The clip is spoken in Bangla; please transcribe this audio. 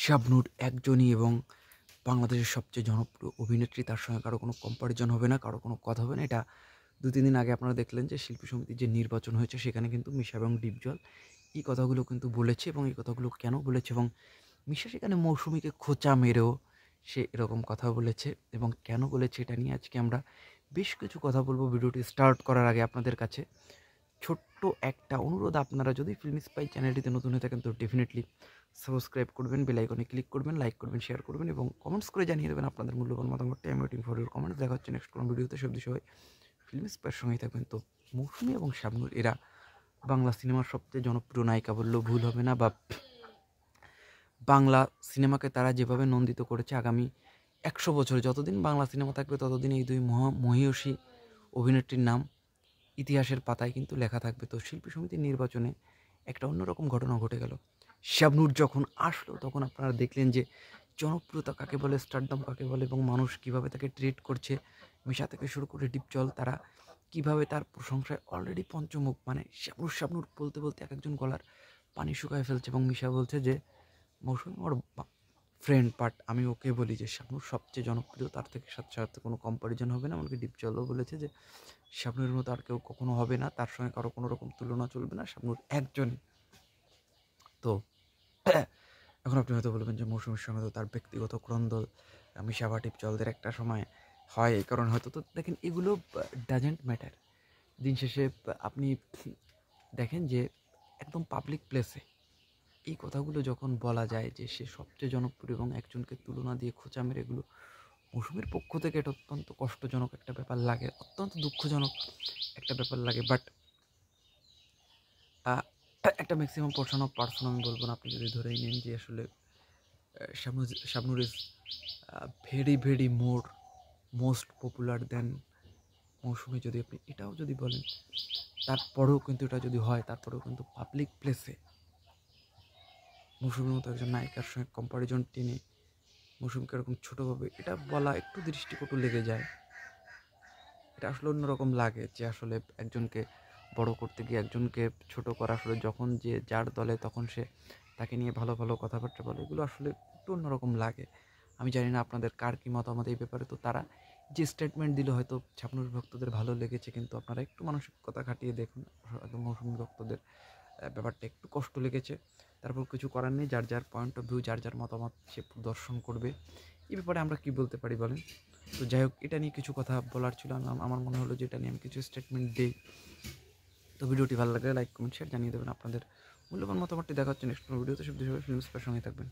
শাবনুর একজনই এবং বাংলাদেশের সবচেয়ে জনপ্রিয় অভিনেত্রী তার সঙ্গে কারো কোনো কম্পারিজন হবে না কারো কোনো কথা হবে না এটা দু তিন দিন আগে আপনারা দেখলেন যে শিল্পী সমিতির যে নির্বাচন হয়েছে সেখানে কিন্তু মিশা এবং ডিপজল এই কথাগুলো কিন্তু বলেছে এবং এই কথাগুলো কেন বলেছে এবং মিশা সেখানে মৌসুমিকে খোঁচা মেরেও সে এরকম কথা বলেছে এবং কেন বলেছে এটা নিয়ে আজকে আমরা বেশ কিছু কথা বলবো ভিডিওটি স্টার্ট করার আগে আপনাদের কাছে ছোট্ট একটা অনুরোধ আপনারা যদি ফিল্ম স্পাই চ্যানেলটিতে নতুন হয়ে থাকেন তো ডেফিনেটলি সাবস্ক্রাইব করবেন বেলাইকনে ক্লিক করবেন লাইক করবেন শেয়ার করবেন এবং কমেন্টস করে জানিয়ে দেবেন আপনাদের মূল্যবান মতামত time waiting for your comments দেখা হচ্ছে নেক্সট কোনো ভিডিওতে সব বিষয়ে ফিল্ম স্পাইয়ের সঙ্গেই থাকবেন তো মৌসুমি এবং শাবনুর এরা বাংলা সিনেমার সবচেয়ে জনপ্রিয় নায়িকা বললেও ভুল হবে না বা বাংলা সিনেমাকে তারা যেভাবে নন্দিত করেছে আগামী একশো বছর যতদিন বাংলা সিনেমা থাকবে ততদিন এই দুই মহা মহিষী অভিনেত্রীর নাম ইতিহাসের পাতায় কিন্তু লেখা থাকবে তো শিল্পী সমিতির নির্বাচনে একটা অন্যরকম ঘটনা ঘটে গেল শ্যাবনুর যখন আসলো তখন আপনারা দেখলেন যে জনপ্রিয়তা কাকে বলে স্টারডাম কাকে বলে এবং মানুষ কিভাবে তাকে ট্রিট করছে মিশা থেকে শুরু করে জল তারা কিভাবে তার প্রশংসায় অলরেডি পঞ্চমুখ মানে শ্যাবনুর শ্যাবনুর বলতে বলতে এক একজন গলার পানি শুকায় ফেলছে এবং মিশা বলছে যে মৌসুমি আমার ফ্রেন্ড পার্ট আমি ওকে বলি যে শাবনুর সবচেয়ে জনপ্রিয় তার থেকে সাথে সাথে কোনো কম্পারিজন হবে না এমনকি ডিপচলও বলেছে যে শাবনুর মতো আর কেউ কখনো হবে না তার সঙ্গে কারো কোনো রকম তুলনা চলবে না শাবনুর একজনই তো এখন আপনি হয়তো বলবেন যে মৌসুমীর সঙ্গে তো তার ব্যক্তিগত ক্রন্দল মিশাবা টিপচলদের একটা সময় হয় এই কারণে হয়তো তো দেখেন এগুলো ডাজেন্ট ম্যাটার দিন শেষে আপনি দেখেন যে একদম পাবলিক প্লেসে এই কথাগুলো যখন বলা যায় যে সে সবচেয়ে জনপ্রিয় এবং একজনকে তুলনা দিয়ে খোঁচা মেরে এগুলো মৌসুমের পক্ষ থেকে এটা অত্যন্ত কষ্টজনক একটা ব্যাপার লাগে অত্যন্ত দুঃখজনক একটা ব্যাপার লাগে বাট একটা ম্যাক্সিমাম পার্সন অফ পার্সন আমি বলবো না আপনি যদি ধরেই নেন যে আসলে শামনুজ Shabnur is very very more most popular then মৌসুমে যদি আপনি এটাও যদি বলেন তারপরেও কিন্তু এটা যদি হয় তারপরেও কিন্তু পাবলিক প্লেসে মৌসুমের মতো একজন নায়িকার সঙ্গে কম্পারিজন টেনে মৌসুমকে এরকম ছোটোভাবে এটা বলা একটু দৃষ্টিকটু লেগে যায় এটা আসলে অন্যরকম লাগে যে আসলে একজনকে বড় করতে গিয়ে একজনকে ছোট করা আসলে যখন যে যার দলে তখন সে তাকে নিয়ে ভালো ভালো কথাবার্তা বলে এগুলো আসলে একটু অন্যরকম লাগে আমি জানি না আপনাদের কার কী মত আমাদের এই ব্যাপারে তো তারা যে স্টেটমেন্ট দিল হয়তো ছাপনুর ভক্তদের ভালো লেগেছে কিন্তু আপনারা একটু মানসিকতা খাটিয়ে দেখুন মৌসুমী ভক্তদের ব্যাপারটা একটু কষ্ট লেগেছে তারপর কিছু করার নেই যার যার পয়েন্ট অফ ভিউ যার যার মতামত সে দর্শন করবে এ ব্যাপারে আমরা কি বলতে পারি বলেন তো যাই হোক এটা নিয়ে কিছু কথা বলার ছিল আমার মনে হলো যে এটা নিয়ে আমি কিছু স্টেটমেন্ট দিই তো ভিডিওটি ভালো লাগলে লাইক কমেন্ট শেয়ার জানিয়ে দেবেন আপনাদের মূল্যবান মতামতটি দেখা হচ্ছে নেক্সট ভিডিওতে সব বিষয়ে সঙ্গে থাকবেন